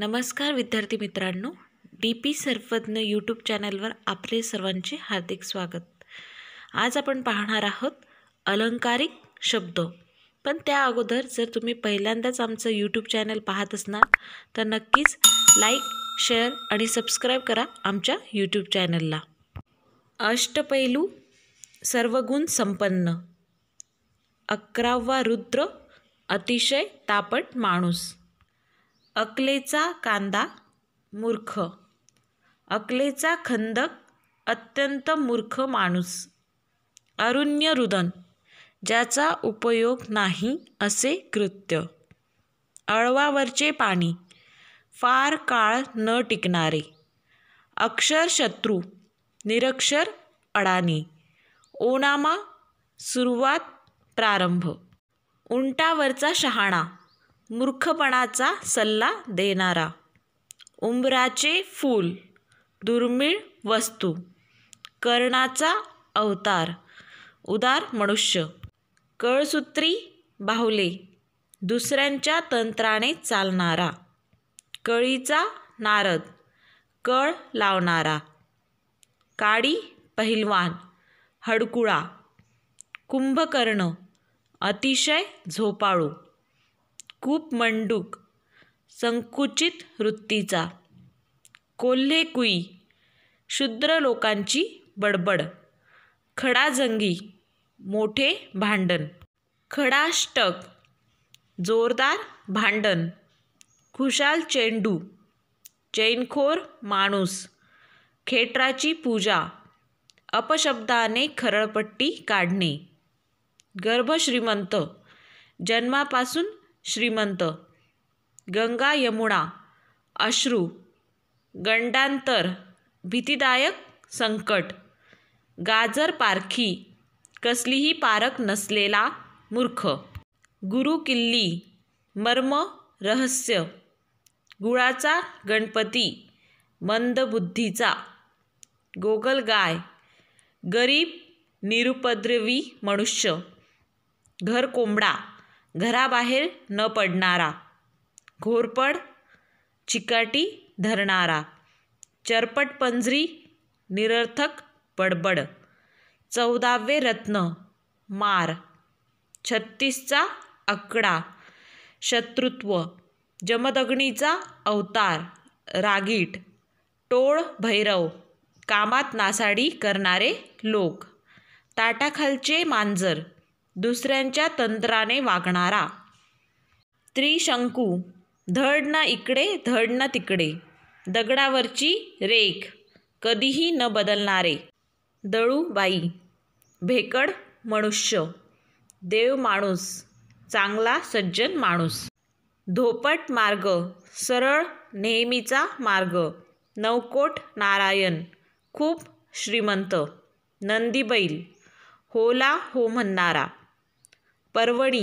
नमस्कार विद्यार्थी मित्रांनो डी पी सर्वज्ञ यूट्यूब चॅनलवर आपले सर्वांचे हार्दिक स्वागत आज आपण पाहणार आहोत अलंकारिक शब्द पण त्या अगोदर जर तुम्ही पहिल्यांदाच आमचं यूट्यूब चॅनल पाहत असणार तर नक्कीच लाईक शेअर आणि सबस्क्राईब करा आमच्या यूट्यूब चॅनलला अष्टपैलू सर्वगुण संपन्न अकरावा रुद्र अतिशय तापट माणूस अकलेचा कांदा मूर्ख अकलेचा खंदक अत्यंत मूर्ख माणूस अरुण्य रुदन ज्याचा उपयोग नाही असे कृत्य अळवावरचे पाणी फार काळ न टिकणारे अक्षर शत्रू निरक्षर अडाणी ओणामा सुरुवात प्रारंभ उंटावरचा शहाणा मूर्खपणाचा सल्ला देणारा उंबराचे फूल दुर्मिळ वस्तू कर्णाचा अवतार उदार मनुष्य कळसूत्री बाहुले दुसऱ्यांच्या तंत्राने चालणारा कळीचा नारद कळ लावणारा काळी पहिलवान हडकुळा कुंभकर्ण अतिशय झोपाळू कूप कूपमंडूक संकुचित वृत्तीचा कोल्हे कुई शुद्र लोकांची बडबड खडाजंगी मोठे भांडण खडाष्टक जोरदार भांडण खुशाल चेंडू चैनखोर माणूस खेटराची पूजा अपशब्दाने खरळपट्टी काढणे गर्भश्रीमंत जन्मापासून श्रीमंत गंगा यमुना अश्रू गंडांतर भीतीदायक संकट गाजर पारखी कसलीही पारक नसलेला मूर्ख गुरु किल्ली मर्म रहस्य गुळाचा गणपती मंदबुद्धीचा गाय गरीब निरुपद्रवी मनुष्य घर कोंबडा घराबाहेर न पडणारा घोरपड चिकाटी धरणारा चरपट पंजरी निरर्थक बडबड चौदावे रत्न मार छत्तीसचा आकडा शत्रुत्व जमदग्नीचा अवतार रागीट टोळ भैरव कामात नासाडी करणारे लोक ताटाखालचे मांजर दुसऱ्यांच्या तंत्राने वागणारा त्रिशंकू धड ना इकडे धड ना तिकडे दगडावरची रेख कधीही न बदलणारे दळूबाई भेकड मनुष्य देव माणूस चांगला सज्जन माणूस धोपट मार्ग सरळ नेहमीचा मार्ग नवकोट नारायण खूप श्रीमंत नंदीबैल होला हो म्हणणारा पर्वणी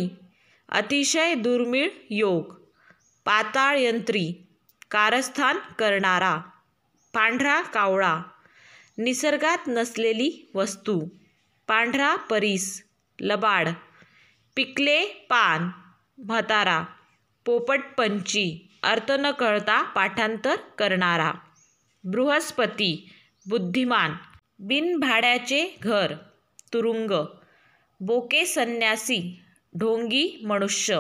अतिशय दुर्मिळ योग पाताळयंत्री कारस्थान करणारा पांढरा कावळा निसर्गात नसलेली वस्तू पांढरा परीस लबाड पिकले पान म्हातारा पोपटपंची अर्थ न कळता पाठांतर करणारा बृहस्पती बुद्धिमान बिनभाड्याचे घर तुरुंग बोके संन्यासी ढोंगी मनुष्य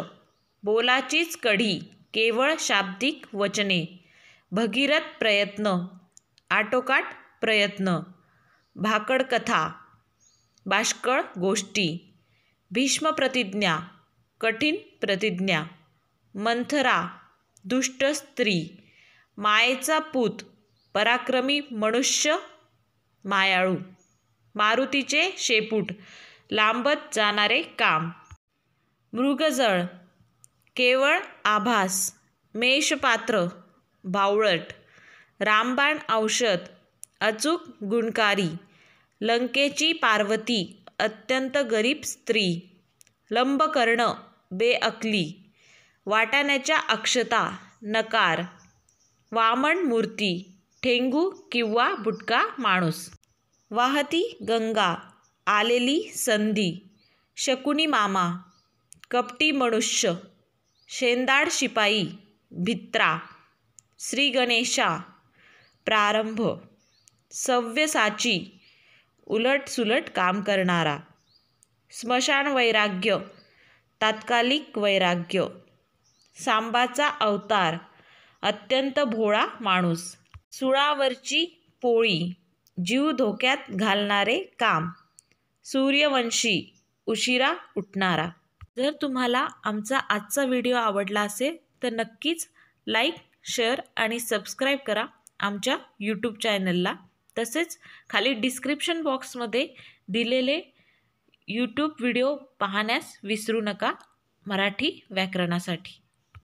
बोलाचीच कढी केवळ शाब्दिक वचने भगीरथ प्रयत्न आटोकाट प्रयत्न भाकड कथा बाष्कळ गोष्टी भीष्म प्रतिज्ञा कठीण प्रतिज्ञा मंथरा दुष्ट स्त्री मायेचा पूत पराक्रमी मनुष्य मायाळू मारुतीचे शेपूट लांबत जाणारे काम मृगजळ केवळ आभास मेषपात्र बावळट रामबाण औषध अचूक गुणकारी लंकेची पार्वती अत्यंत गरीब स्त्री लंबकर्ण बेअकली वाटाण्याच्या अक्षता नकार वामन मूर्ती ठेंगू किंवा बुटका माणूस वाहती गंगा आलेली संधी शकुनी मामा कपटी मनुष्य शेंदाड शिपाई भित्रा श्रीगणेशा प्रारंभ सव्यसाची उलटसुलट काम करणारा स्मशान वैराग्य तात्कालिक वैराग्य सांबाचा अवतार अत्यंत भोळा माणूस सुळावरची पोळी जीव धोक्यात घालणारे काम सूर्यवंशी उशिरा उठणारा जर तुम्हाला आमचा आजचा व्हिडिओ आवडला असेल तर नक्कीच लाईक शेअर आणि सबस्क्राईब करा आमच्या यूट्यूब चॅनलला तसेच खाली डिस्क्रिप्शन बॉक्समध्ये दिलेले यूट्यूब व्हिडिओ पाहण्यास विसरू नका मराठी व्याकरणासाठी